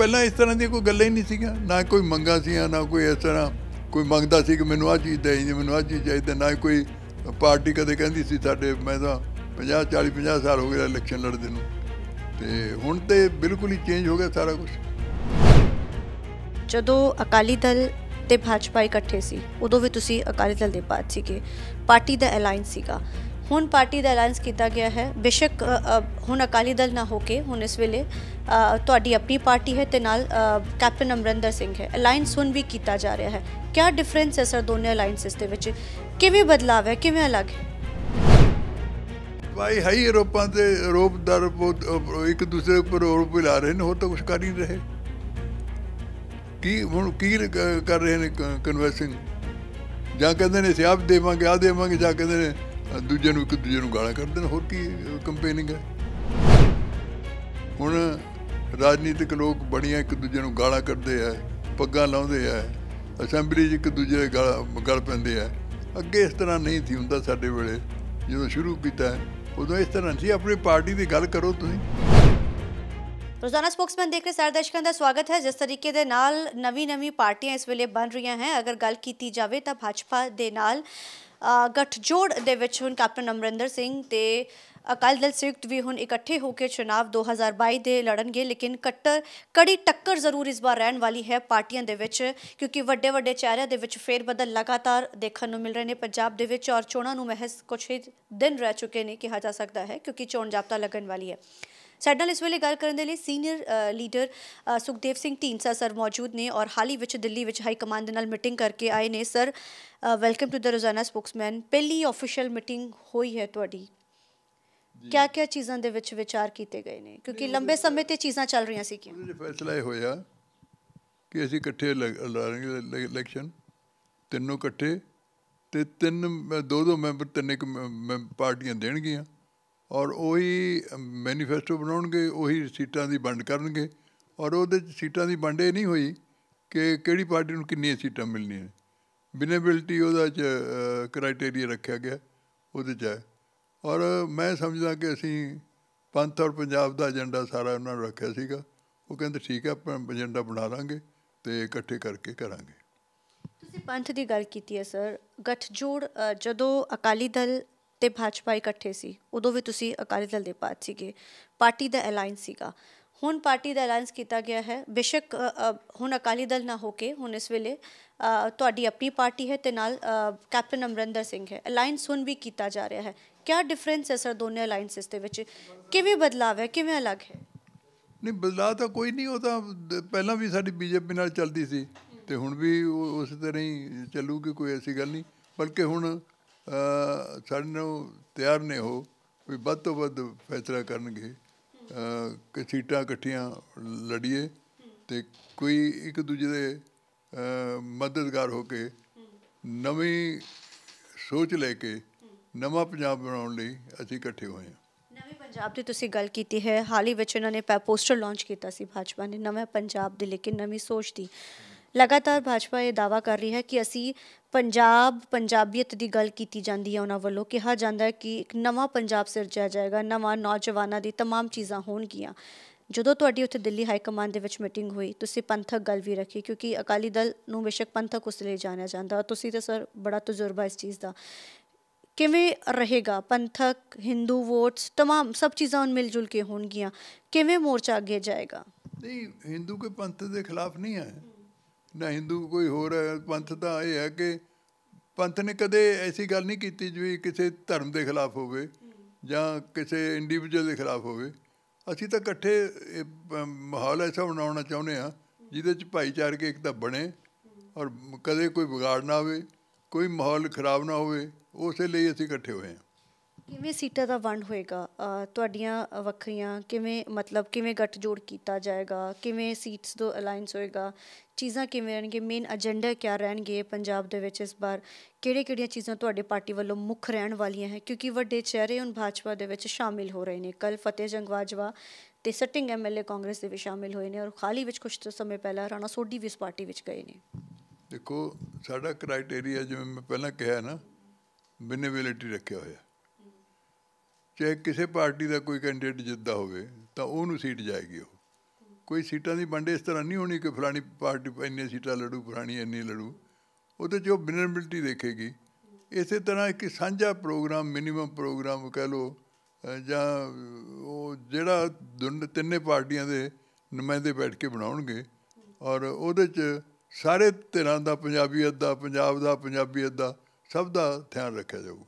ਪਹਿਲਾਂ ਇਸ ਤਰ੍ਹਾਂ ਦੀਆਂ ਕੋਈ ਗੱਲਾਂ ਹੀ ਨਹੀਂ ਸੀਗਾ ਨਾ ਕੋਈ ਮੰਗਾ ਸੀਗਾ ਨਾ ਕੋਈ ਇਸ ਤਰ੍ਹਾਂ ਕੋਈ ਮੰਗਦਾ ਸੀ ਕਿ ਮੈਨੂੰ ਆ ਚੀਜ਼ ਦੇ ਜੀ ਮੈਨੂੰ ਆ ਚੀਜ਼ ਚਾਹੀਦੀ ਨਾ ਕੋਈ ਪਾਰਟੀ ਕਦੇ ਕਹਿੰਦੀ ਸੀ ਸਾਡੇ ਮੈਂ ਤਾਂ 50 40 50 ਸਾਲ ਹੋ ਗਏ ਇਲੈਕਸ਼ਨ ਲੜਦੇ ਨੂੰ ਤੇ ਹੁਣ ਤੇ ਬਿਲਕੁਲ ਹੀ ਚੇਂਜ ਹੋ ਗਿਆ ਸਾਰਾ ਕੁਝ ਜਦੋਂ ਅਕਾਲੀ ਦਲ ਤੇ ਭਾਜਪਾ ਇਕੱਠੇ ਸੀ ਉਦੋਂ ਵੀ ਤੁਸੀਂ ਅਕਾਲੀ ਦਲ ਦੇ ਬਾਅਦ ਸੀਗੇ ਪਾਰਟੀ ਦਾ ਅਲਾਈਅੰਸ ਸੀਗਾ ਹੁਣ ਪਾਰਟੀ ਦਾ ਅਲਾਈਅੰਸ ਕੀਤਾ ਗਿਆ ਹੈ ਬਿਸ਼ੱਕ ਹੁਣ ਅਕਾਲੀ ਦਲ ਨਾ ਹੋ ਕੇ ਹੁਣ ਇਸ ਵੇਲੇ ਤੁਹਾਡੀ ਆਪਣੀ ਪਾਰਟੀ ਹੈ ਤੇ ਨਾਲ ਕੈਪਟਨ ਅਮਰਿੰਦਰ ਸਿੰਘ ਹੈ ਅਲਾਈਅੰਸ ਹੁਣ ਵੀ ਕੀਤਾ ਜਾ ਰਿਹਾ ਹੈ ਕੀ ਡਿਫਰੈਂਸ ਹੈ ਸਰ ਦੋਨੇ ਅਲਾਈਅੰਸਸ ਦੇ ਵਿੱਚ ਕਿਵੇਂ ਬਦਲਾਅ ਹੈ ਕਿਵੇਂ ਅਲੱਗ ਹੈ ਭਾਈ ਹੈ ਰੋਪਾਂ ਤੇ ਯੂਰਪ ਦਰ ਇੱਕ ਦੂਸਰੇ ਉੱਪਰ ਰੋਪ ਲਾ ਰਹੇ ਨੇ ਹੋ ਤਾਂ ਕੁਝ ਕਰ ਨਹੀਂ ਰਹੇ ਕੀ ਹੁਣ ਕੀ ਕਰ ਰਹੇ ਨੇ ਕਨਵਰਸਿੰਗ ਜਾਂ ਕਹਿੰਦੇ ਨੇ ਸਿਆਪ ਦੇਵਾਂਗੇ ਆ ਦੇਵਾਂਗੇ ਜਾਂ ਕਹਿੰਦੇ ਨੇ ਦੂਜੇ ਨੂੰ ਇੱਕ ਦੂਜੇ ਨੂੰ ਗਾਲਾਂ ਕੱਢਦੇ ਨੇ ਹੋਰ ਕੀ ਕੰਪੇਨਿੰਗ ਹੈ ਹੁਣ ਰਾਜਨੀਤਿਕ ਲੋਕ ਬੜੀਆਂ ਇੱਕ ਦੂਜੇ ਨੂੰ ਗਾਲਾਂ ਕੱਢਦੇ ਆ ਪੱਗਾਂ ਲਾਉਂਦੇ ਆ ਅਸੈਂਬਲੀ 'ਚ ਇੱਕ ਦੂਜੇ ਗਾਲ ਗਲ ਪੈਂਦੇ ਆ ਅੱਗੇ ਇਸ ਤਰ੍ਹਾਂ ਨਹੀਂ ਸੀ ਹੁੰਦਾ ਸਾਡੇ ਵੇਲੇ ਜਦੋਂ ਸ਼ੁਰੂ ਕੀਤਾ ਉਦੋਂ ਇਸ ਤਰ੍ਹਾਂ ਸੀ ਆਪਣੀ ਪਾਰਟੀ ਦੀ ਗੱਲ ਕਰੋ ਤੁਸੀਂ ਰੋਜ਼ਾਨਾ ਸਪੋਕਸਮੈਨ ਦੇਖ ਰਹੇ ਸਾਰੇ ਦਰਸ਼ਕਾਂ ਦਾ ਸਵਾਗਤ ਹੈ ਜਿਸ ਤਰੀਕੇ ਦੇ ਨਾਲ ਨਵੀਂ ਨਵੀਂ ਪਾਰਟੀਆਂ ਇਸ ਵੇਲੇ ਬਣ ਰਹੀਆਂ ਹਨ ਅਗਰ ਗੱਲ ਕੀਤੀ ਜਾਵੇ ਤਾਂ ਭਾਜਪਾ ਦੇ ਨਾਲ ਗਠਜੋੜ ਦੇ ਵਿੱਚ ਹੁਣ ਕੈਪਟਨ ਅਮਰਿੰਦਰ ਸਿੰਘ ਤੇ ਅਕਾਲੀ ਦਲ ਸੰਯੁਕਤ ਵੀ ਹੁਣ ਇਕੱਠੇ ਹੋ ਕੇ ਚੋਣਾਂ 2022 ਦੇ ਲੜਨਗੇ ਲੇਕਿਨ ਕੱਟਰ ਕੜੀ ਟੱਕਰ ਜ਼ਰੂਰ ਇਸ ਵਾਰ ਰਹਿਣ ਵਾਲੀ ਹੈ ਪਾਰਟੀਆਂ ਦੇ ਵਿੱਚ ਕਿਉਂਕਿ ਵੱਡੇ ਵੱਡੇ ਚਿਹਰਿਆਂ ਦੇ ਵਿੱਚ ਫੇਰ ਬਦਲ ਲਗਾਤਾਰ ਦੇਖਣ ਨੂੰ ਮਿਲ ਰਹੇ ਨੇ ਪੰਜਾਬ ਦੇ ਵਿੱਚ ਔਰ ਚੋਣਾਂ ਨੂੰ ਮਹਿਸ ਕੁਝ ਦਿਨ ਰਹਿ ਚੁੱਕੇ ਨੇ ਕਿਹਾ ਜਾ ਸਕਦਾ ਹੈ ਕਿਉਂਕਿ ਚੋਣ ਜਾਬਤਾ ਲੱਗਣ ਵਾਲੀ ਹੈ ਸਾਡੇ ਨਾਲ ਇਸ ਵੇਲੇ ਗੱਲ ਕਰਨ ਦੇ ਲਈ senior leader Sukhdev Singh Dhindsa sir ਮੌਜੂਦ ਨੇ ਔਰ ਹਾਲੀ ਵਿੱਚ ਦਿੱਲੀ ਵਿੱਚ ਹਾਈ ਕਮਾਂਡ ਨਾਲ ਮੀਟਿੰਗ ਕਰਕੇ ਆਏ ਨੇ ਸਰ ਵੈਲਕਮ ਟੂ ਦ ਰੋਜ਼ਾਨਾ ਸਪੋਕਸਮੈਨ ਪਹਿਲੀ ਆਫੀਸ਼ੀਅਲ ਮੀਟਿੰਗ ਹੋਈ ਹੈ ਤੁਹਾਡੀ ਕੀ ਕੀ ਚੀਜ਼ਾਂ ਦੇ ਵਿੱਚ ਵਿਚਾਰ ਕੀਤੇ ਗਏ ਨੇ ਕਿਉਂਕਿ ਲੰਬੇ ਸਮੇਂ ਤੇ ਚੀਜ਼ਾਂ ਚੱਲ ਰਹੀਆਂ ਸੀ ਕਿ ਫੈਸਲਾ ਇਹ ਹੋਇਆ ਕਿ ਅਸੀਂ ਇਕੱਠੇ ਲੜਾਂਗੇ ਇਲੈਕਸ਼ਨ ਤਿੰਨੋਂ ਇਕੱਠੇ ਤੇ ਤਿੰਨ ਦੋ ਦੋ ਮੈਂਬਰ ਤਿੰਨ ਇੱਕ ਪਾਰਟੀਆਂ ਦੇਣਗੀਆਂ ਔਰ ਉਹੀ ਮੈਨੀਫੈਸਟੋ ਬਣਾਉਣਗੇ ਉਹੀ ਸੀਟਾਂ ਦੀ ਵੰਡ ਕਰਨਗੇ ਔਰ ਉਹਦੇ 'ਚ ਸੀਟਾਂ ਦੀ ਵੰਡੇ ਨਹੀਂ ਹੋਈ ਕਿ ਕਿਹੜੀ ਪਾਰਟੀ ਨੂੰ ਕਿੰਨੀਆਂ ਸੀਟਾਂ ਮਿਲਣੀਆਂ ਬਿਨੇਬਿਲਟੀ ਉਹਦਾ ਚ ਕ੍ਰਾਈਟੇਰੀਆ ਰੱਖਿਆ ਗਿਆ ਉਹਦੇ 'ਚ ਔਰ ਮੈਂ ਸਮਝਦਾ ਕਿ ਅਸੀਂ ਪੰਥ ਔਰ ਪੰਜਾਬ ਦਾ ਏਜੰਡਾ ਸਾਰਾ ਉਹਨਾਂ ਨੇ ਰੱਖਿਆ ਸੀਗਾ ਉਹ ਕਹਿੰਦੇ ਠੀਕ ਹੈ ਆਪਾਂ ਏਜੰਡਾ ਬਣਾ ਲਾਂਗੇ ਤੇ ਇਕੱਠੇ ਕਰਕੇ ਕਰਾਂਗੇ ਤੁਸੀਂ ਪੰਥ ਦੀ ਗੱਲ ਕੀਤੀ ਹੈ ਸਰ ਗੱਠਜੋੜ ਜਦੋਂ ਅਕਾਲੀ ਦਲ ਤੇ ਭਾਜਪਾ ਇਕੱਠੇ ਸੀ ਉਦੋਂ ਵੀ ਤੁਸੀਂ ਅਕਾਲੀ ਦਲ ਦੇ ਪਾਰਟ ਸੀਗੇ ਪਾਰਟੀ ਦਾ ਅਲਾਈਅੰਸ ਸੀਗਾ ਹੁਣ ਪਾਰਟੀ ਦਾ ਅਲਾਈਅੰਸ ਕੀਤਾ ਗਿਆ ਹੈ ਬਿਸ਼ੱਕ ਹੁਣ ਅਕਾਲੀ ਦਲ ਨਾ ਹੋ ਕੇ ਹੁਣ ਇਸ ਵੇਲੇ ਤੁਹਾਡੀ ਆਪਣੀ ਪਾਰਟੀ ਹੈ ਤੇ ਨਾਲ ਕੈਪਟਨ ਅਮਰਿੰਦਰ ਸਿੰਘ ਹੈ ਅਲਾਈਅੰਸ ਹੁਣ ਵੀ ਕੀਤਾ ਜਾ ਰਿਹਾ ਹੈ ਕੀ ਡਿਫਰੈਂਸ ਹੈ ਸਰ ਦੋਨੇ ਅਲਾਈਅੰਸਸ ਦੇ ਵਿੱਚ ਕਿਵੇਂ ਬਦਲਾਅ ਹੈ ਕਿਵੇਂ ਅਲੱਗ ਹੈ ਨਹੀਂ ਬਦਲਾਅ ਤਾਂ ਕੋਈ ਨਹੀਂ ਉਹ ਤਾਂ ਪਹਿਲਾਂ ਵੀ ਸਾਡੀ ਬੀਜੇਪੀ ਨਾਲ ਚੱਲਦੀ ਸੀ ਤੇ ਹੁਣ ਵੀ ਉਸ ਤਰ੍ਹਾਂ ਹੀ ਚੱਲੂਗੀ ਕੋਈ ਐਸੀ ਗੱਲ ਨਹੀਂ ਬਲਕਿ ਹੁਣ ਸਾਡੇ ਨੂੰ ਤਿਆਰ ਨੇ ਹੋ ਵੀ ਵੱਧ ਤੋਂ ਵੱਧ ਫੈਸਲਾ ਕਰਨਗੇ ਕਿ ਸੀਟਾਂ ਇਕੱਠੀਆਂ ਲੜੀਏ ਤੇ ਕੋਈ ਇੱਕ ਦੂਜੇ ਦੇ ਮਦਦਗਾਰ ਹੋ ਕੇ ਨਵੀਂ ਸੋਚ ਲੈ ਕੇ ਨਵਾਂ ਪੰਜਾਬ ਬਣਾਉਣ ਲਈ ਅਸੀਂ ਇਕੱਠੇ ਹੋਏ ਹਾਂ ਨਵੇਂ ਪੰਜਾਬ ਦੀ ਤੁਸੀਂ ਗੱਲ ਕੀਤੀ ਹੈ ਹਾਲ ਹੀ ਵਿੱਚ ਇਹਨਾਂ ਨੇ ਪੋਸਟਰ ਲਾਂਚ ਕੀਤਾ ਸੀ ਭਾਜਪਾ ਨੇ ਨਵੇਂ ਪੰਜਾਬ ਦੇ ਲੇਕਿਨ ਨਵੀਂ ਸੋਚ ਦੀ ਲਗਾਤਾਰ ਭਾਜਪਾ ਇਹ ਦਾਵਾ ਕਰ ਰਹੀ ਹੈ ਕਿ ਅਸੀਂ ਪੰਜਾਬ ਪੰਜਾਬੀਅਤ ਦੀ ਗੱਲ ਕੀਤੀ ਜਾਂਦੀ ਹੈ ਉਹਨਾਂ ਵੱਲੋਂ ਕਿਹਾ ਜਾਂਦਾ ਹੈ ਕਿ ਇੱਕ ਨਵਾਂ ਪੰਜਾਬ ਸਿਰਜਿਆ ਜਾਏਗਾ ਨਵਾਂ ਨੌਜਵਾਨਾਂ ਦੀ तमाम ਚੀਜ਼ਾਂ ਹੋਣਗੀਆਂ ਜਦੋਂ ਤੁਹਾਡੀ ਉੱਥੇ ਦਿੱਲੀ ਹਾਈ ਕਮਾਂਡ ਦੇ ਵਿੱਚ ਮੀਟਿੰਗ ਹੋਈ ਤੁਸੀਂ ਪੰਥਕ ਗੱਲ ਵੀ ਰੱਖੀ ਕਿਉਂਕਿ ਅਕਾਲੀ ਦਲ ਨੂੰ ਬੇਸ਼ੱਕ ਪੰਥਕ ਉਸ ਲਈ ਜਾਣਿਆ ਜਾਂਦਾ ਤੁਸੀਂ ਤਾਂ ਸਰ ਬੜਾ ਤਜਰਬਾ ਇਸ ਚੀਜ਼ ਦਾ ਕਿਵੇਂ ਰਹੇਗਾ ਪੰਥਕ Hindu ਵੋਟਸ तमाम ਸਭ ਚੀਜ਼ਾਂ ਉਹਨ ਮਿਲ ਜੁਲ ਕੇ ਹੋਣਗੀਆਂ ਕਿਵੇਂ ਮੋਰਚਾ ਅੱਗੇ ਜਾਏਗਾ ਨਹੀਂ Hindu ਕੋਈ ਪੰਥ ਦੇ ਖਿਲਾਫ ਨਹੀਂ ਹੈ ਨਾ ਹਿੰਦੂ ਕੋਈ ਹੋਰ ਹੈ ਪੰਥ ਤਾਂ ਇਹ ਹੈ ਕਿ ਪੰਥ ਨੇ ਕਦੇ ਐਸੀ ਗੱਲ ਨਹੀਂ ਕੀਤੀ ਜਿਵੇਂ ਕਿਸੇ ਧਰਮ ਦੇ ਖਿਲਾਫ ਹੋਵੇ ਜਾਂ ਕਿਸੇ ਇੰਡੀਵਿਜੂਅਲ ਦੇ ਖਿਲਾਫ ਹੋਵੇ ਅਸੀਂ ਤਾਂ ਇਕੱਠੇ ਮਾਹੌਲ ਐਸਾ ਬਣਾਉਣਾ ਚਾਹੁੰਦੇ ਆ ਜਿਹਦੇ ਚ ਭਾਈਚਾਰਕ ਇਕਤਾ ਬਣੇ ਔਰ ਕਦੇ ਕੋਈ ਵਿਗਾੜ ਨਾ ਹੋਵੇ ਕੋਈ ਮਾਹੌਲ ਖਰਾਬ ਨਾ ਹੋਵੇ ਉਸੇ ਲਈ ਅਸੀਂ ਇਕੱਠੇ ਹੋਏ ਹਾਂ ਕਿਵੇਂ ਸੀਟਾਂ ਦਾ ਵੰਡ ਹੋਏਗਾ ਤੁਹਾਡੀਆਂ ਵੱਖਰੀਆਂ ਕਿਵੇਂ ਮਤਲਬ ਕਿਵੇਂ ਜੋੜ ਕੀਤਾ ਜਾਏਗਾ ਕਿਵੇਂ ਸੀਟਸ ਦੋ ਅਲਾਈਨਸ ਹੋਏਗਾ ਚੀਜ਼ਾਂ ਕਿਵੇਂ ਰਹਿਣਗੇ ਮੇਨ ਅਜੰਡਾ ਕੀ ਰਹਿਣਗੇ ਪੰਜਾਬ ਦੇ ਵਿੱਚ ਇਸ ਵਾਰ ਕਿਹੜੇ ਕਿਹੜੀਆਂ ਚੀਜ਼ਾਂ ਤੁਹਾਡੇ ਪਾਰਟੀ ਵੱਲੋਂ ਮੁੱਖ ਰਹਿਣ ਵਾਲੀਆਂ ਹੈ ਕਿਉਂਕਿ ਵੱਡੇ ਚਿਹਰੇ ਹੁਣ ਭਾਜਪਾ ਦੇ ਵਿੱਚ ਸ਼ਾਮਿਲ ਹੋ ਰਹੇ ਨੇ ਕੱਲ ਫਤਿਹ ਜੰਗਵਾਜਵਾ ਤੇ ਸਟਿੰਗ ਐਮਐਲਏ ਕਾਂਗਰਸ ਦੇ ਵੀ ਸ਼ਾਮਿਲ ਹੋਏ ਨੇ ਔਰ ਖਾਲੀ ਵਿੱਚ ਕੁਝ ਤੋਂ ਸਮੇਂ ਪਹਿਲਾਂ ਰਾਣਾ ਸੋਢੀ ਵੀ ਇਸ ਪਾਰਟੀ ਵਿੱਚ ਗਏ ਨੇ ਦੇਖੋ ਸਾਡਾ ਕ੍ਰਾਈਟੇਰੀਆ ਜਿਵੇਂ ਮੈਂ ਪਹਿਲਾਂ ਕਿਹਾ ਨਾ ਬਿਨੇਬਿਲਿਟੀ ਰੱਖਿਆ ਹੋਇਆ ਚਾਹੇ ਕਿਸੇ ਪਾਰਟੀ ਦਾ ਕੋਈ ਕੈਂਡੀਡੇਟ ਜਿੱਤਦਾ ਹੋਵੇ ਤਾਂ ਉਹਨੂੰ ਸੀਟ ਜਾਏਗੀ ਉਹ ਕੋਈ ਸੀਟਾਂ ਦੀ ਵੰਡੇ ਇਸ ਤਰ੍ਹਾਂ ਨਹੀਂ ਹੋਣੀ ਕਿ ਫਲਾਣੀ ਪਾਰਟੀ ਇੰਨੇ ਸੀਟਾਂ ਲੜੂ ਫਲਾਣੀ ਇੰਨੀ ਲੜੂ ਉਹਦੇ ਜੋ ਬਿਨਰਬਿਲਟੀ ਦੇਖੇਗੀ ਇਸੇ ਤਰ੍ਹਾਂ ਇੱਕ ਸਾਂਝਾ ਪ੍ਰੋਗਰਾਮ ਮਿਨੀਮਮ ਪ੍ਰੋਗਰਾਮ ਕਹ ਲੋ ਜਾਂ ਉਹ ਜਿਹੜਾ ਤਿੰਨੇ ਪਾਰਟੀਆਂ ਦੇ ਨੁਮਾਇੰਦੇ ਬੈਠ ਕੇ ਬਣਾਉਣਗੇ ਔਰ ਉਹਦੇ 'ਚ ਸਾਰੇ ਧਿਰਾਂ ਦਾ ਪੰਜਾਬੀਅਤ ਦਾ ਪੰਜਾਬ ਦਾ ਪੰਜਾਬੀਅਤ ਦਾ ਸਭ ਦਾ ਧਿਆਨ ਰੱਖਿਆ ਜਾਊਗਾ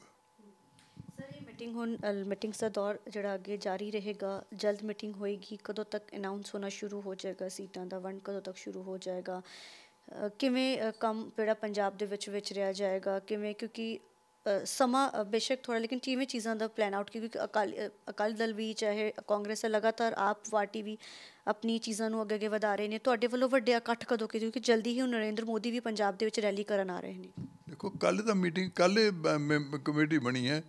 ਮੀਟਿੰਗ ਹੁਣ ਮੀਟਿੰਗਸ ਦਾ ਦੌਰ ਜਿਹੜਾ ਅੱਗੇ ਜਾਰੀ ਰਹੇਗਾ ਜਲਦ ਮੀਟਿੰਗ ਹੋਏਗੀ ਕਦੋਂ ਤੱਕ ਅਨਾਉਂਸ ਹੋਣਾ ਸ਼ੁਰੂ ਹੋ ਜਾਏਗਾ ਸੀਟਾਂ ਦਾ ਵੰਡ ਕਦੋਂ ਤੱਕ ਸ਼ੁਰੂ ਹੋ ਜਾਏਗਾ ਕਿਵੇਂ ਕੰਮ ਜਿਹੜਾ ਪੰਜਾਬ ਦੇ ਵਿੱਚ ਰਿਹਾ ਜਾਏਗਾ ਕਿਵੇਂ ਕਿਉਂਕਿ ਸਮਾਂ ਬੇਸ਼ੱਕ ਥੋੜਾ ਲੇਕਿਨ ਟੀਮੇ ਚੀਜ਼ਾਂ ਦਾ ਪਲਾਨ ਆਊਟ ਕਿਉਂਕਿ ਅਕਾਲੀ ਅਕਾਲੀ ਦਲ ਵੀ ਚਾਹੇ ਕਾਂਗਰਸ ਲਗਾਤਾਰ ਆਪ ਪਾਰਟੀ ਵੀ ਆਪਣੀ ਚੀਜ਼ਾਂ ਨੂੰ ਅੱਗੇ ਅੱਗੇ ਵਧਾ ਰਹੇ ਨੇ ਤੁਹਾਡੇ ਵੱਲੋਂ ਵੱਡੇ ਇਕੱਠ ਕਦੋਂ ਕਿ ਕਿਉਂਕਿ ਜਲਦੀ ਹੀ ਨਰਿੰਦਰ ਮੋਦੀ ਵੀ ਪੰਜਾਬ ਦੇ ਵਿੱਚ ਰੈਲੀ ਕਰਨ ਆ ਰਹੇ ਨੇ ਦੇਖੋ ਕੱਲ ਦਾ ਮੀਟਿੰਗ ਕੱਲ ਕਮੇਟੀ ਬਣੀ ਹੈ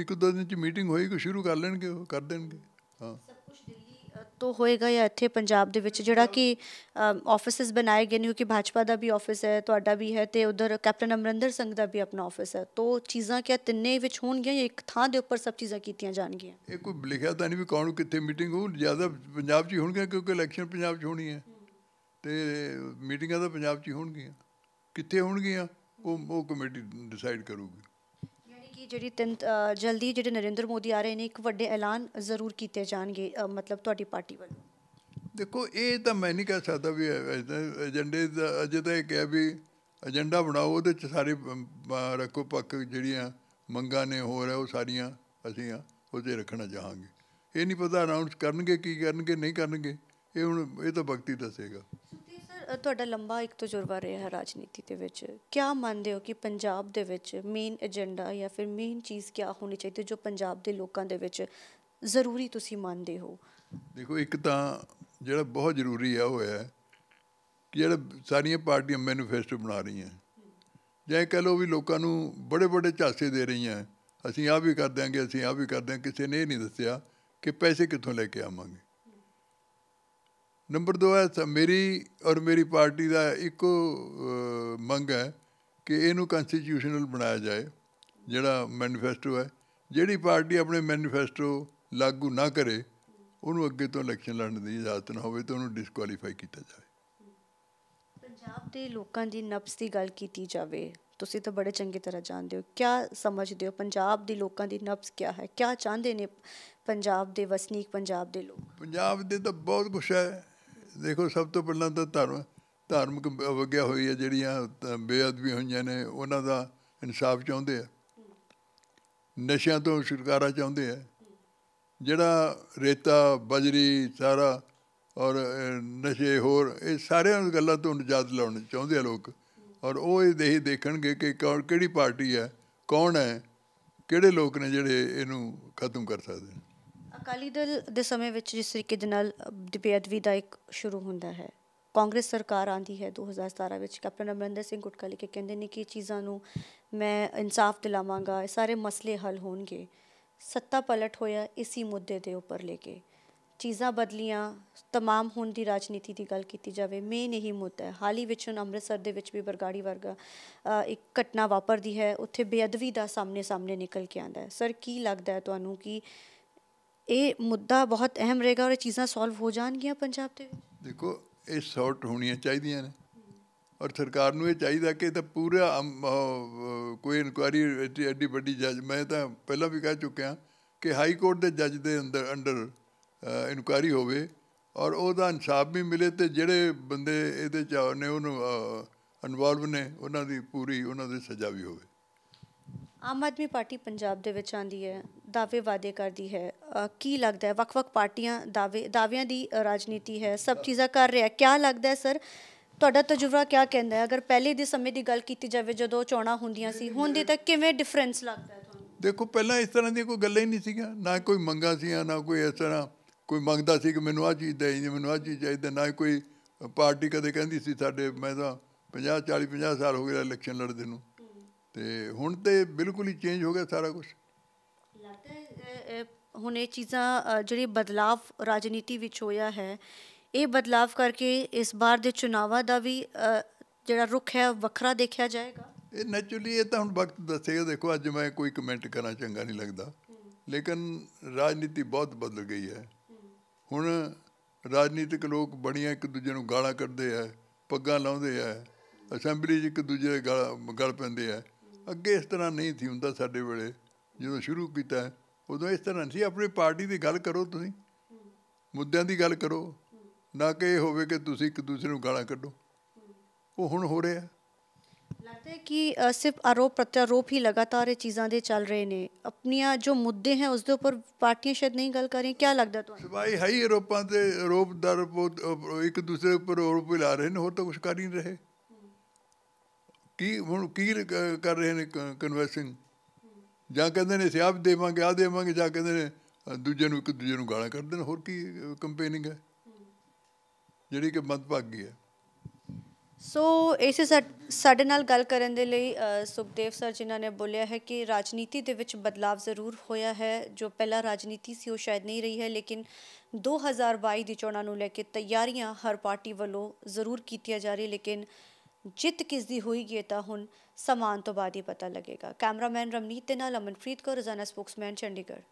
ਇੱਕ ਦੋ ਦਿਨ ਚ ਮੀਟਿੰਗ ਹੋਈ ਕੋ ਸ਼ੁਰੂ ਕਰ ਲੈਣਗੇ ਉਹ ਕਰ ਦੇਣਗੇ ਹਾਂ ਤੋਂ ਹੋਏਗਾ ਜਾਂ ਇੱਥੇ ਪੰਜਾਬ ਦੇ ਵਿੱਚ ਜਿਹੜਾ ਕਿ ਆਫਿਸਸ ਬਣਾਏ ਗਏ ਨੇ ਕਿ ਭਾਜਪਾ ਦਾ ਵੀ ਆਫਿਸ ਹੈ ਤੁਹਾਡਾ ਵੀ ਹੈ ਤੇ ਉਧਰ ਕੈਪਟਨ ਅਮਰਿੰਦਰ ਸਿੰਘ ਦਾ ਵੀ ਆਪਣਾ ਆਫਿਸ ਹੈ ਤੋਂ ਚੀਜ਼ਾਂ ਕਿ ਤਿੰਨੇ ਵਿੱਚ ਹੋਣਗੀਆਂ ਜਾਂ ਇੱਕ ਥਾਂ ਦੇ ਉੱਪਰ ਸਭ ਚੀਜ਼ਾਂ ਕੀਤੀਆਂ ਜਾਣਗੀਆਂ ਇਹ ਕੋਈ ਲਿਖਿਆ ਤਾਂ ਨਹੀਂ ਵੀ ਕੌਣ ਕਿੱਥੇ ਮੀਟਿੰਗ ਹੋ ਜ਼ਿਆਦਾ ਪੰਜਾਬ 'ਚ ਹੀ ਹੋਣਗੀਆਂ ਕਿਉਂਕਿ ਇਲੈਕਸ਼ਨ ਪੰਜਾਬ 'ਚ ਹੋਣੀ ਹੈ ਤੇ ਮੀਟਿੰਗਾਂ ਤਾਂ ਪੰਜਾਬ 'ਚ ਹੀ ਹੋਣਗੀਆਂ ਕਿੱਥੇ ਹੋਣਗੀਆਂ ਉਹ ਉਹ ਕਮੇਟੀ ਡਿਸਾਈਡ ਕਰੂਗੀ ਕਿ ਜਿਹੜੀ ਤਿੰਨ ਜਲਦੀ ਜਿਹੜੇ ਨਰਿੰਦਰ ਮੋਦੀ ਆ ਰਹੇ ਨੇ ਇੱਕ ਵੱਡੇ ਐਲਾਨ ਜ਼ਰੂਰ ਕੀਤੇ ਜਾਣਗੇ ਮਤਲਬ ਤੁਹਾਡੀ ਪਾਰਟੀ ਵੱਲੋਂ ਦੇਖੋ ਇਹ ਤਾਂ ਮੈਂ ਨਹੀਂ ਕਹਿ ਸਕਦਾ ਵੀ ਏਜੰਡੇ ਦਾ ਅਜੇ ਤਾਂ ਇਹ ਕਿਹਾ ਵੀ ਏਜੰਡਾ ਬਣਾਓ ਉਹਦੇ ਚ ਸਾਰੇ ਰੱਖੋ ਪੱਕ ਜਿਹੜੀਆਂ ਮੰਗਾਂ ਨੇ ਹੋਰ ਹੈ ਉਹ ਸਾਰੀਆਂ ਅਸੀਂ ਉਹਦੇ ਰੱਖਣਾ ਚਾਹਾਂਗੇ ਇਹ ਨਹੀਂ ਪਤਾ ਅਨਾਉਂਸ ਕਰਨਗੇ ਕੀ ਕਰਨਗੇ ਨਹੀਂ ਕਰਨਗੇ ਇਹ ਹੁਣ ਇਹ ਤਾਂ ਭਗਤੀ ਦੱਸੇਗਾ ਤੁਹਾਡਾ ਲੰਬਾ ਇੱਕ ਤਜਰਬਾ ਰਿਹਾ ਹੈ ਰਾਜਨੀਤੀ ਦੇ ਵਿੱਚ ਕੀ ਮੰਨਦੇ ਹੋ ਕਿ ਪੰਜਾਬ ਦੇ ਵਿੱਚ ਮੇਨ ਏਜੰਡਾ ਜਾਂ ਫਿਰ ਮੇਨ ਚੀਜ਼ ਕੀ ਹੋਣੀ ਚਾਹੀਦੀ ਜੋ ਪੰਜਾਬ ਦੇ ਲੋਕਾਂ ਦੇ ਵਿੱਚ ਜ਼ਰੂਰੀ ਤੁਸੀਂ ਮੰਨਦੇ ਹੋ ਦੇਖੋ ਇੱਕ ਤਾਂ ਜਿਹੜਾ ਬਹੁਤ ਜ਼ਰੂਰੀ ਆ ਉਹ ਹੈ ਕਿ ਜਿਹੜਾ ਸਾਰੀਆਂ ਪਾਰਟੀਆਂ ਮੈਨੀਫੈਸਟੋ ਬਣਾ ਰਹੀਆਂ ਜੇ ਕਹ ਲੋ ਵੀ ਲੋਕਾਂ ਨੂੰ ਬੜੇ ਬੜੇ ਝਾਸੇ ਦੇ ਰਹੀਆਂ ਅਸੀਂ ਆ ਵੀ ਕਰ ਦਿਆਂਗੇ ਅਸੀਂ ਆ ਵੀ ਕਰ ਦਾਂਗੇ ਕਿਸੇ ਨੇ ਇਹ ਨਹੀਂ ਦੱਸਿਆ ਕਿ ਪੈਸੇ ਕਿੱਥੋਂ ਲੈ ਕੇ ਆਵਾਂਗੇ ਨੰਬਰ 2 ਹੈ ਮੇਰੀ ਔਰ ਮੇਰੀ ਪਾਰਟੀ ਦਾ ਇੱਕੋ ਮੰਗ ਹੈ ਕਿ ਇਹਨੂੰ ਕਨਸਟੀਟਿਊਸ਼ਨਲ ਬਣਾਇਆ ਜਾਏ ਜਿਹੜਾ ਮੈਨੀਫੈਸਟੋ ਹੈ ਜਿਹੜੀ ਪਾਰਟੀ ਆਪਣੇ ਮੈਨੀਫੈਸਟੋ ਲਾਗੂ ਨਾ ਕਰੇ ਉਹਨੂੰ ਅੱਗੇ ਤੋਂ ਇਲੈਕਸ਼ਨ ਲੜਨ ਦੀ ਇਜਾਜ਼ਤ ਨਾ ਹੋਵੇ ਤਾਂ ਉਹਨੂੰ ਡਿਸਕੁਆਲੀਫਾਈ ਕੀਤਾ ਜਾਵੇ ਪੰਜਾਬ ਦੇ ਲੋਕਾਂ ਦੀ ਨਬਸ ਦੀ ਗੱਲ ਕੀਤੀ ਜਾਵੇ ਤੁਸੀਂ ਤਾਂ ਬੜੇ ਚੰਗੀ ਤਰ੍ਹਾਂ ਜਾਣਦੇ ਹੋ ਕੀ ਸਮਝਦੇ ਹੋ ਪੰਜਾਬ ਦੇ ਲੋਕਾਂ ਦੀ ਨਬਸ ਕੀ ਹੈ ਕੀ ਚਾਹੁੰਦੇ ਨੇ ਪੰਜਾਬ ਦੇ ਵਸਨੀਕ ਪੰਜਾਬ ਦੇ ਲੋਕ ਪੰਜਾਬ ਦੇ ਤਾਂ ਬਹੁਤ ਕੁਛ ਹੈ ਦੇਖੋ ਸਭ ਤੋਂ ਪਹਿਲਾਂ ਤਾਂ ਧਰਮ ਧਾਰਮਿਕ ਵਗਿਆ ਹੋਈ ਹੈ ਜਿਹੜੀਆਂ ਬੇਅਦਬੀ ਹੋਈਆਂ ਨੇ ਉਹਨਾਂ ਦਾ ਇਨਸਾਫ ਚਾਹੁੰਦੇ ਆ ਨਸ਼ਿਆਂ ਤੋਂ ਛੁਟਕਾਰਾ ਚਾਹੁੰਦੇ ਆ ਜਿਹੜਾ ਰੇਤਾ ਬਜਰੀ ਸਾਰਾ ਔਰ ਨਸ਼ੇ ਹੋਰ ਇਹ ਸਾਰਿਆਂ ਗੱਲਾਂ ਤੋਂ ਨਜਾਤ ਲਾਉਣ ਚਾਹੁੰਦੇ ਆ ਲੋਕ ਔਰ ਉਹ ਇਹ ਦੇਹੀ ਦੇਖਣਗੇ ਕਿ ਕਿਹੜੀ ਪਾਰਟੀ ਹੈ ਕੌਣ ਹੈ ਕਿਹੜੇ ਲੋਕ ਨੇ ਜਿਹੜੇ ਇਹਨੂੰ ਖਤਮ ਕਰ ਸਕਦੇ ਨੇ ਅਕਾਲੀ ਦਲ ਦੇ ਸਮੇਂ ਵਿੱਚ ਜਿਸ ਤਰੀਕੇ ਦੇ ਨਾਲ ਦਿਪੇਦਵੀ ਦਾ ਇੱਕ ਸ਼ੁਰੂ ਹੁੰਦਾ ਹੈ ਕਾਂਗਰਸ ਸਰਕਾਰ ਆਂਦੀ ਹੈ 2017 ਵਿੱਚ ਕੈਪਟਨ ਅਮਰਿੰਦਰ ਸਿੰਘ ਗੁਟਕਾ ਲੈ ਕੇ ਕਹਿੰਦੇ ਨੇ ਕਿ ਚੀਜ਼ਾਂ ਨੂੰ ਮੈਂ ਇਨਸਾਫ ਦਿਲਾਵਾਂਗਾ ਇਹ ਸਾਰੇ ਮਸਲੇ ਹੱਲ ਹੋਣਗੇ ਸੱਤਾ ਪਲਟ ਹੋਇਆ ਇਸੇ ਮੁੱਦੇ ਦੇ ਉੱਪਰ ਲੈ ਕੇ ਚੀਜ਼ਾਂ ਬਦਲੀਆਂ ਤਮਾਮ ਹੁਣ ਦੀ ਰਾਜਨੀਤੀ ਦੀ ਗੱਲ ਕੀਤੀ ਜਾਵੇ ਮੇਨ ਇਹੀ ਮੁੱਦਾ ਹੈ ਹਾਲੀ ਵਿੱਚ ਹੁਣ ਅੰਮ੍ਰਿਤਸਰ ਦੇ ਵਿੱਚ ਵੀ ਬਰਗਾੜੀ ਵਰਗਾ ਇੱਕ ਘਟਨਾ ਵਾਪਰਦੀ ਹੈ ਉੱਥੇ ਬੇਅਦਵੀ ਦਾ ਸਾਹਮਣੇ ਸਾਹਮਣੇ ਨਿਕਲ ਕੇ ਆਂਦਾ ਹੈ ਸਰ ਕੀ ਲੱਗਦਾ ਹੈ ਤੁਹਾਨੂੰ ਕਿ ਇਹ ਮੁੱਦਾ ਬਹੁਤ ਅਹਿਮ ਰਹੇਗਾ ਔਰ ਇਹ ਚੀਜ਼ਾਂ ਸੋਲਵ ਹੋ ਜਾਣਗੀਆਂ ਪੰਜਾਬ ਦੇ ਵਿੱਚ ਦੇਖੋ ਇਹ ਸੌਟ ਹੋਣੀਆਂ ਚਾਹੀਦੀਆਂ ਨੇ ਔਰ ਸਰਕਾਰ ਨੂੰ ਇਹ ਚਾਹੀਦਾ ਕਿ ਤਾਂ ਪੂਰਾ ਕੋਈ ਇਨਕੁਆਰੀ ਐਡੀ ਵੱਡੀ ਜੱਜ ਮੈਂ ਤਾਂ ਪਹਿਲਾਂ ਵੀ ਕਹਿ ਚੁੱਕਿਆ ਕਿ ਹਾਈ ਕੋਰਟ ਦੇ ਜੱਜ ਦੇ ਅੰਦਰ ਅੰਡਰ ਇਨਕੁਆਰੀ ਹੋਵੇ ਔਰ ਉਹਦਾ ਇਨਸਾਫ ਵੀ ਮਿਲੇ ਤੇ ਜਿਹੜੇ ਬੰਦੇ ਇਹਦੇ ਚ ਨੇ ਉਹਨੂੰ ਇਨਵੋਲਵ ਨੇ ਉਹਨਾਂ ਦੀ ਪੂਰੀ ਉਹਨਾਂ ਦੀ ਸਜ਼ਾ ਵੀ ਹੋਵੇ ਆਮ ਆਦਮੀ ਪਾਰਟੀ ਪੰਜਾਬ ਦੇ ਵਿੱਚ ਆਂਦੀ ਹੈ ਦਾਅਵੇ ਵਾਅਦੇ ਕਰਦੀ ਹੈ ਕੀ ਲੱਗਦਾ ਹੈ ਵੱਖ-ਵੱਖ ਪਾਰਟੀਆਂ ਦਾਅਵੇ ਦਾਅਵਿਆਂ ਦੀ ਰਾਜਨੀਤੀ ਹੈ ਸਭ ਚੀਜ਼ਾਂ ਕਰ ਰਿਹਾ ਕੀ ਲੱਗਦਾ ਹੈ ਸਰ ਤੁਹਾਡਾ ਤਜਰਬਾ ਕੀ ਕਹਿੰਦਾ ਹੈ ਅਗਰ ਪਹਿਲੇ ਦੇ ਸਮੇਂ ਦੀ ਗੱਲ ਕੀਤੀ ਜਾਵੇ ਜਦੋਂ ਚੋਣਾਂ ਹੁੰਦੀਆਂ ਸੀ ਹੁਣ ਦੇ ਤੱਕ ਕਿਵੇਂ ਡਿਫਰੈਂਸ ਲੱਗਦਾ ਹੈ ਤੁਹਾਨੂੰ ਦੇਖੋ ਪਹਿਲਾਂ ਇਸ ਤਰ੍ਹਾਂ ਦੀ ਕੋਈ ਗੱਲ ਹੀ ਨਹੀਂ ਸੀਗਾ ਨਾ ਕੋਈ ਮੰਗਾ ਸੀ ਨਾ ਕੋਈ ਇਸ ਤਰ੍ਹਾਂ ਕੋਈ ਮੰਗਦਾ ਸੀ ਕਿ ਮੈਨੂੰ ਆ ਚੀਜ਼ ਦੇ ਮੈਨੂੰ ਆ ਚੀਜ਼ ਚਾਹੀਦੀ ਨਾ ਕੋਈ ਪਾਰਟੀ ਕਦੇ ਕਹਿੰਦੀ ਸੀ ਸਾਡੇ ਮੈਂ ਤਾਂ 50 40 50 ਸਾਲ ਹੋ ਗਏ ਇਲੈਕਸ਼ਨ ਲੜਦੇ ਨੂੰ ਤੇ ਹੁਣ ਤੇ ਬਿਲਕੁਲ ਹੀ ਚੇਂਜ ਹੋ ਗਿਆ ਸਾਰਾ ਕੁਝ ਲੱਗਦਾ ਹੁਣ ਇਹ ਚੀਜ਼ਾਂ ਜਿਹੜੇ ਬਦਲਾਵ ਰਾਜਨੀਤੀ ਵਿੱਚ ਹੋਇਆ ਹੈ ਇਹ ਬਦਲਾਵ ਕਰਕੇ ਇਸ ਬਾਰ ਦੇ ਚੁਣਾਵਾਂ ਦਾ ਵੀ ਜਿਹੜਾ ਰੁਖ ਹੈ ਵੱਖਰਾ ਦੇਖਿਆ ਜਾਏਗਾ ਇਹ ਨੈਚੁਰਲੀ ਇਹ ਤਾਂ ਹੁਣ ਵਕਤ ਦੱਸੇਗਾ ਦੇਖੋ ਅੱਜ ਮੈਂ ਕੋਈ ਕਮੈਂਟ ਕਰਨਾ ਚੰਗਾ ਨਹੀਂ ਲੱਗਦਾ ਲੇਕਿਨ ਰਾਜਨੀਤੀ ਬਹੁਤ ਬਦਲ ਗਈ ਹੈ ਹੁਣ ਰਾਜਨੀਤਿਕ ਲੋਕ ਬੜੀਆਂ ਇੱਕ ਦੂਜੇ ਨੂੰ ਗਾਲਾਂ ਕੱਢਦੇ ਆ ਪੱਗਾਂ ਲਾਉਂਦੇ ਆ ਅਸੈਂਬਲੀ 'ਚ ਇੱਕ ਦੂਜੇ ਗਲ ਪੈਂਦੇ ਆ ਅੱਗੇ ਇਸ ਤਰ੍ਹਾਂ ਨਹੀਂ ਸੀ ਹੁੰਦਾ ਸਾਡੇ ਵੇਲੇ ਜਦੋਂ ਸ਼ੁਰੂ ਕੀਤਾ ਉਦੋਂ ਇਸ ਤਰ੍ਹਾਂ ਸੀ ਆਪਣੀ ਪਾਰਟੀ ਦੀ ਗੱਲ ਕਰੋ ਤੁਸੀਂ ਮੁੱਦਿਆਂ ਦੀ ਗੱਲ ਕਰੋ ਨਾ ਕਿ ਇਹ ਹੋਵੇ ਕਿ ਤੁਸੀਂ ਇੱਕ ਦੂਸਰੇ ਨੂੰ ਗਾਲਾਂ ਕੱਢੋ ਉਹ ਹੁਣ ਹੋ ਰਿਹਾ ਲੱਗਦਾ ਹੈ ਕਿ ਸਿਰਫ ਆਰੋਪ ਪ੍ਰਤਿਆਰੋਪ ਹੀ ਲਗਾਤਾਰ ਇਹ ਚੀਜ਼ਾਂ ਦੇ ਚੱਲ ਰਹੇ ਨੇ ਆਪਣੀਆਂ ਜੋ ਮੁੱਦੇ ਹਨ ਉਸ ਦੇ ਉੱਪਰ ਪਾਰਟੀਆਂ ਸ਼ਾਇਦ ਨਹੀਂ ਗੱਲ ਕਰ ਰਹੀਆਂ ਕੀ ਲੱਗਦਾ ਤੁਹਾਨੂੰ ਸਿਵਾਈ ਹੈ ਹੀ ਆਰੋਪਾਂ ਤੇ ਆਰੋਪਦਾਰ ਇੱਕ ਦੂਸਰੇ ਉੱਪਰ ਆਰੋਪ ਲਾ ਰਹੇ ਨੇ ਹੋਰ ਤਾਂ ਕੁਝ ਕਰ ਨਹੀਂ ਰਹੇ ਕੀ ਹੁਣ ਕੀ ਕਰ ਰਹੇ ਨੇ ਕਨਵਰਸਿੰਗ ਜਾਂ ਕਹਿੰਦੇ ਨੇ ਸਿਆਪ ਦੇਵਾਂਗੇ ਆ ਦੇਵਾਂਗੇ ਜਾਂ ਕਹਿੰਦੇ ਨੇ ਦੂਜੇ ਨੂੰ ਇੱਕ ਦੂਜੇ ਨੂੰ ਗਾਲਾਂ ਕੱਢਦੇ ਨੇ ਹੋਰ ਕੀ ਕੰਪੇਨਿੰਗ ਹੈ ਜਿਹੜੀ ਕਿ ਗਈ ਹੈ ਸੋ ਇਸੇ ਸਾਡੇ ਨਾਲ ਗੱਲ ਕਰਨ ਦੇ ਲਈ ਸੁਖਦੇਵ ਸਰ ਜਿਨ੍ਹਾਂ ਨੇ ਬੋਲਿਆ ਹੈ ਕਿ ਰਾਜਨੀਤੀ ਦੇ ਵਿੱਚ ਬਦਲਾਅ ਜ਼ਰੂਰ ਹੋਇਆ ਹੈ ਜੋ ਪਹਿਲਾਂ ਰਾਜਨੀਤੀ ਸੀ ਉਹ ਸ਼ਾਇਦ ਨਹੀਂ ਰਹੀ ਹੈ ਲੇਕਿਨ 2022 ਦੀ ਚੋਣਾਂ ਨੂੰ ਲੈ ਕੇ ਤਿਆਰੀਆਂ ਹਰ ਪਾਰਟੀ ਵੱਲੋਂ ਜ਼ਰੂਰ ਕੀਤੀਆਂ ਜਾ ਰਹੀ ਲੇਕਿਨ ਜਿੱਤ ਕਿਸ ਦੀ ਹੋਈ ਤਾਂ ਹੁਣ ਸਮਾਨ ਤੋਂ ਬਾਅਦ ਹੀ ਪਤਾ ਲੱਗੇਗਾ ਕੈਮਰਾਮੈਨ ਰਮਨੀਤ ਦੇ ਨਾਲ ਅਮਨਪ੍ਰੀਤ ਕੌਰ ਰੋਜ਼ਾਨਾ ਸਪੋਕਸਮੈਨ ਚੰਡੀਗੜ੍ਹ